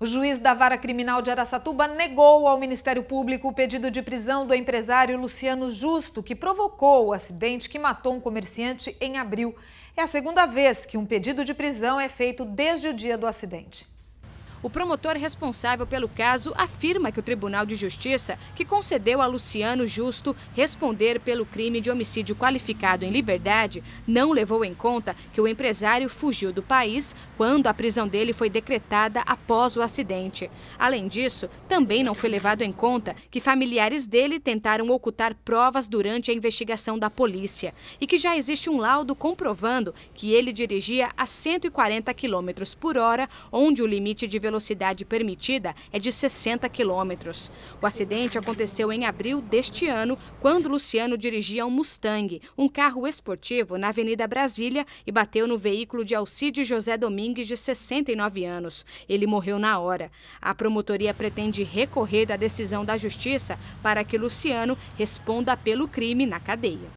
O juiz da Vara Criminal de Araçatuba negou ao Ministério Público o pedido de prisão do empresário Luciano Justo, que provocou o acidente que matou um comerciante em abril. É a segunda vez que um pedido de prisão é feito desde o dia do acidente. O promotor responsável pelo caso afirma que o Tribunal de Justiça, que concedeu a Luciano Justo responder pelo crime de homicídio qualificado em liberdade, não levou em conta que o empresário fugiu do país quando a prisão dele foi decretada após o acidente. Além disso, também não foi levado em conta que familiares dele tentaram ocultar provas durante a investigação da polícia e que já existe um laudo comprovando que ele dirigia a 140 km por hora, onde o limite de velocidade velocidade permitida é de 60 quilômetros. O acidente aconteceu em abril deste ano, quando Luciano dirigia um Mustang, um carro esportivo, na Avenida Brasília e bateu no veículo de Alcide José Domingues, de 69 anos. Ele morreu na hora. A promotoria pretende recorrer da decisão da Justiça para que Luciano responda pelo crime na cadeia.